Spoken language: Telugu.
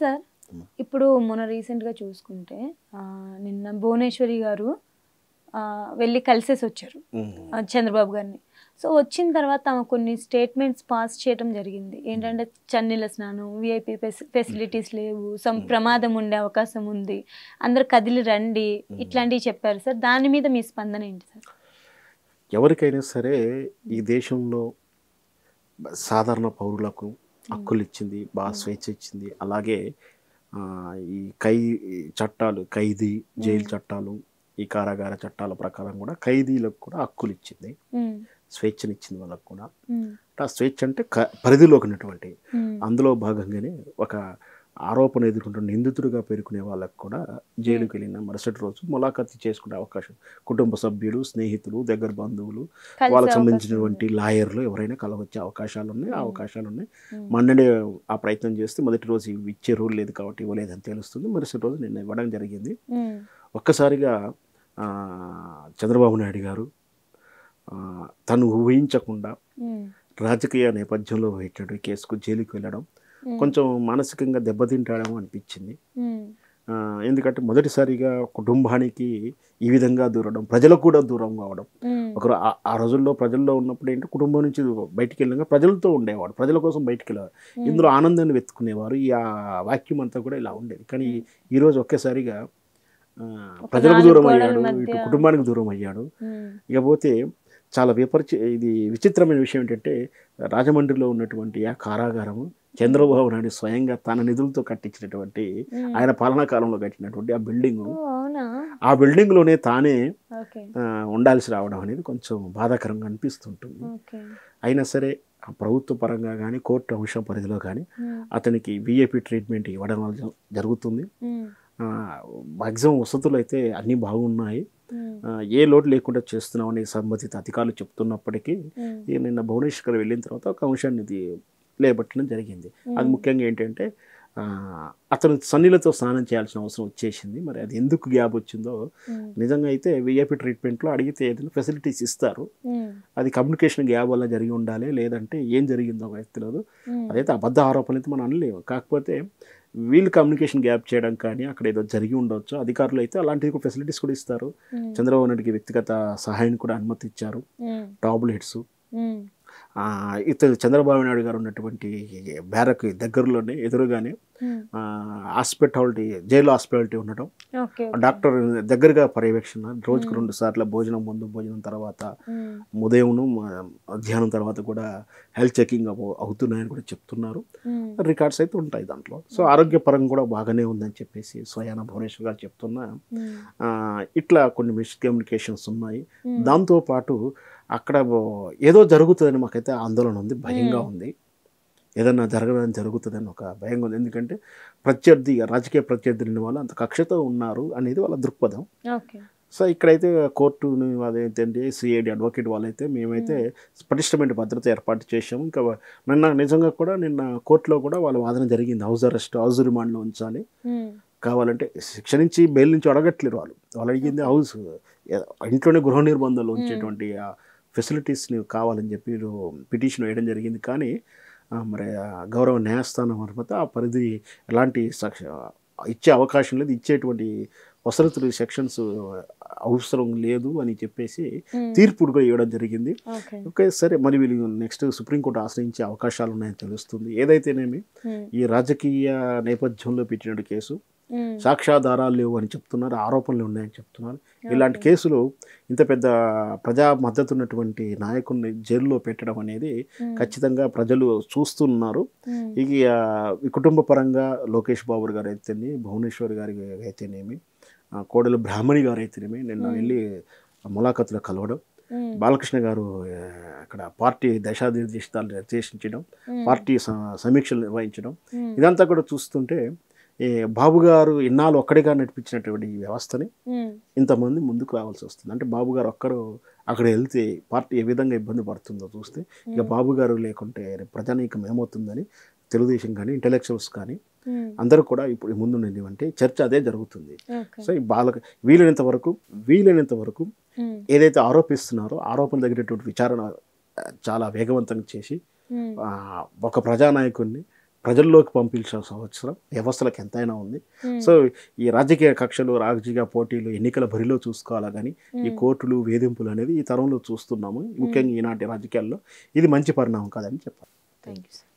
సార్ ఇప్పుడు మొన్న రీసెంట్గా చూసుకుంటే నిన్న భువనేశ్వరి గారు వెళ్ళి కలిసేసి వచ్చారు చంద్రబాబు గారిని సో వచ్చిన తర్వాత ఆమె కొన్ని స్టేట్మెంట్స్ పాస్ చేయడం జరిగింది ఏంటంటే చన్నీళ్ళ స్నానం విఐపి ఫెసిలిటీస్ లేవు సమ్ ప్రమాదం ఉండే అవకాశం ఉంది అందరు కదిలి రండి ఇట్లాంటివి చెప్పారు సార్ దాని మీద మీ స్పందన ఏంటి సార్ ఎవరికైనా సరే ఈ దేశంలో సాధారణ పౌరులకు హక్కులు ఇచ్చింది బాగా hmm. స్వేచ్ఛ ఇచ్చింది అలాగే ఈ ఖై చట్టాలు ఖైదీ hmm. జైలు చట్టాలు ఈ కారాగార చట్టాల ప్రకారం కూడా ఖైదీలకు కూడా హక్కులు ఇచ్చింది hmm. స్వేచ్ఛనిచ్చింది వాళ్ళకు కూడా ఆ స్వేచ్ఛ అంటే పరిధిలోకి ఉన్నటువంటి అందులో భాగంగానే ఒక ఆరోపణ ఎదుర్కొంటున్న నిందితుడిగా పేర్కొనే వాళ్ళకు కూడా జైలుకి వెళ్ళిన మరుసటి రోజు ములాఖత్ చేసుకునే అవకాశం కుటుంబ సభ్యులు స్నేహితులు దగ్గర బంధువులు వాళ్ళకి సంబంధించినటువంటి లాయర్లు ఎవరైనా కలవచ్చే అవకాశాలు ఉన్నాయి అవకాశాలు ఉన్నాయి మొన్ననే ఆ ప్రయత్నం చేస్తే మొదటి రోజు ఇచ్చే రూల్ లేదు కాబట్టి ఇవ్వలేదని తెలుస్తుంది మరుసటి రోజు నిన్న ఇవ్వడం జరిగింది ఒక్కసారిగా చంద్రబాబు నాయుడు గారు తను ఊహించకుండా రాజకీయ నేపథ్యంలో పెట్టడం కేసుకు జైలుకి వెళ్ళడం కొంచెం మానసికంగా దెబ్బతింటాడేమో అనిపించింది ఎందుకంటే మొదటిసారిగా కుటుంబానికి ఈ విధంగా దూరడం ప్రజలకు కూడా దూరం కావడం ఒకరు ఆ రోజుల్లో ప్రజల్లో ఉన్నప్పుడు ఏంటి కుటుంబం నుంచి బయటికి వెళ్ళగా ప్రజలతో ఉండేవాడు ప్రజల కోసం బయటికి వెళ్ళేవారు ఇందులో ఆనందాన్ని వెతుకునేవారు ఈ ఆ వాక్యం అంతా కూడా ఇలా ఉండేది కానీ ఈరోజు ఒక్కసారిగా ప్రజలకు దూరం అయ్యాడు ఇటు కుటుంబానికి దూరం అయ్యాడు ఇకపోతే చాలా విపరిచి ఇది విచిత్రమైన విషయం ఏంటంటే రాజమండ్రిలో ఉన్నటువంటి ఆ కారాగారము చంద్రబాబు నాయుడు స్వయంగా తన నిధులతో కట్టించినటువంటి ఆయన పాలనా కాలంలో కట్టినటువంటి ఆ బిల్డింగ్ ఆ బిల్డింగ్ లోనే తానే ఉండాల్సి రావడం అనేది కొంచెం బాధాకరంగా అనిపిస్తుంటుంది అయినా సరే ప్రభుత్వ పరంగా కానీ కోర్టు అంశం పరిధిలో కానీ అతనికి బీఏపీ ట్రీట్మెంట్ ఇవ్వడం జరుగుతుంది మ్యాక్సిమం వసతులు అయితే అన్నీ బాగున్నాయి ఏ లోటు లేకుండా చేస్తున్నామని సంబంధిత అధికారులు చెప్తున్నప్పటికీ నిన్న భువనేశ్వర్ వెళ్ళిన తర్వాత ఒక అంశాన్ని లేబట్టడం జరిగింది అది ముఖ్యంగా ఏంటంటే అతను సన్నిలతో స్నానం చేయాల్సిన అవసరం వచ్చేసింది మరి అది ఎందుకు గ్యాప్ వచ్చిందో నిజంగా అయితే విఐపి ట్రీట్మెంట్లో అడిగితే ఏదైనా ఫెసిలిటీస్ ఇస్తారు అది కమ్యూనికేషన్ గ్యాప్ వల్ల జరిగి ఉండాలి లేదంటే ఏం జరిగిందో తెలియదు అదైతే అబద్ధ ఆరోపణలు అయితే మనం అనలేము కాకపోతే వీళ్ళు కమ్యూనికేషన్ గ్యాప్ చేయడం కానీ అక్కడ ఏదో జరిగి ఉండవచ్చు అధికారులు అయితే అలాంటివి ఫెసిలిటీస్ కూడా ఇస్తారు చంద్రబాబు నాయుడికి వ్యక్తిగత సహాయాన్ని కూడా అనుమతి ఇచ్చారు టాబ్లెట్స్ ఇతను చంద్రబాబు నాయుడు గారు ఉన్నటువంటి బ్యారక్ దగ్గరలోనే ఎదురుగానే హాస్పిటాలిటీ జైలు హాస్పిటాలిటీ ఉండటం డాక్టర్ దగ్గరగా పర్యవేక్షణ రోజుకు hmm. రెండు సార్లు భోజనం ముందు భోజనం తర్వాత hmm. ఉదయం మధ్యాహ్నం తర్వాత కూడా హెల్త్ చెకింగ్ అవుతున్నాయని కూడా చెప్తున్నారు రికార్డ్స్ hmm. అయితే ఉంటాయి దాంట్లో సో ఆరోగ్యపరం కూడా బాగానే ఉందని చెప్పేసి స్వయాన భువనేశ్వర్ గారు చెప్తున్నా ఇట్లా కొన్ని మిస్కమ్యూనికేషన్స్ ఉన్నాయి దాంతోపాటు అక్కడ ఏదో జరుగుతుందని మాకైతే ఆందోళన ఉంది భయంగా ఉంది ఏదన్నా జరగడం జరుగుతుందని ఒక భయంగా ఉంది ఎందుకంటే ప్రత్యర్థి రాజకీయ ప్రత్యర్థులు వాళ్ళు అంత కక్షతో ఉన్నారు అనేది వాళ్ళ దృక్పథం సో ఇక్కడైతే కోర్టు అదేంటంటే సిఐడి అడ్వకేట్ వాళ్ళైతే మేమైతే పటిష్టమైన భద్రత ఏర్పాటు చేశాం ఇంకా నిన్న నిజంగా కూడా నిన్న కోర్టులో కూడా వాళ్ళ వాదన జరిగింది హౌస్ అరెస్ట్ హౌస్ రిమాండ్లో ఉంచాలి కావాలంటే శిక్ష నుంచి బెయిల్ నుంచి అడగట్లేరు వాళ్ళు వాళ్ళు అడిగింది హౌస్ ఇంట్లోనే గృహ నిర్బంధాలు ఉంచేటువంటి ఫెసిలిటీస్ని కావాలని చెప్పి పిటిషన్ వేయడం జరిగింది కానీ మరి గౌరవ న్యాయస్థానం అనుమత ఆ పరిధి ఎలాంటి ఇచ్చే అవకాశం లేదు ఇచ్చేటువంటి వసతులు సెక్షన్స్ అవసరం లేదు అని చెప్పేసి తీర్పుడు కూడా ఇవ్వడం జరిగింది ఓకే సరే మరి వీళ్ళు నెక్స్ట్ సుప్రీంకోర్టు ఆశ్రయించే అవకాశాలు ఉన్నాయని తెలుస్తుంది ఏదైతేనేమి ఈ రాజకీయ నేపథ్యంలో పెట్టినటువంటి కేసు సాక్ష్యాధారాలు లేవు అని చెప్తున్నారు ఆరోపణలు ఉన్నాయని చెప్తున్నారు ఇలాంటి కేసులు ఇంత పెద్ద ప్రజా మద్దతు ఉన్నటువంటి నాయకుడిని జైల్లో పెట్టడం అనేది ఖచ్చితంగా ప్రజలు చూస్తున్నారు ఇక కుటుంబ పరంగా లోకేష్ బాబు గారు అయితేనే భువనేశ్వర్ గారి అయితేనేమి కోడలు బ్రాహ్మణి గారు అయితేనేమి నిన్న వెళ్ళి ములాఖతులు కలవడం బాలకృష్ణ గారు అక్కడ పార్టీ దేశాధిదేశాలు నిర్దేశించడం పార్టీ సమీక్షలు నిర్వహించడం ఇదంతా కూడా చూస్తుంటే బాబు గారు ఇన్నాళ్ళు ఒక్కడిగా నడిపించినటువంటి ఈ వ్యవస్థని ఇంతమంది ముందుకు రావాల్సి వస్తుంది అంటే బాబు గారు ఒక్కరు అక్కడ వెళ్తే పార్టీ ఏ విధంగా ఇబ్బంది పడుతుందో చూస్తే ఇక బాబు గారు లేకుంటే ప్రజానీకం ఏమవుతుందని తెలుగుదేశం కానీ ఇంటెలెక్చువల్స్ కానీ అందరూ కూడా ఇప్పుడు ముందు అంటే చర్చ అదే జరుగుతుంది సో ఈ బాలక వీలైనంత వరకు వీలైనంత వరకు ఏదైతే ఆరోపిస్తున్నారో ఆరోపణ తగినటువంటి విచారణ చాలా వేగవంతం చేసి ఒక ప్రజానాయకుడిని ప్రజల్లోకి పంపించిన సంవత్సరం వ్యవస్థలకు ఎంతైనా ఉంది సో ఈ రాజకీయ కక్షలు రాజకీయ పోటీలు ఎన్నికల బరిలో చూసుకోవాలా కానీ ఈ కోర్టులు వేధింపులు అనేది ఈ తరంలో చూస్తున్నాము ముఖ్యంగా ఈనాటి రాజకీయాల్లో ఇది మంచి పరిణామం కాదని చెప్పాలి థ్యాంక్ యూ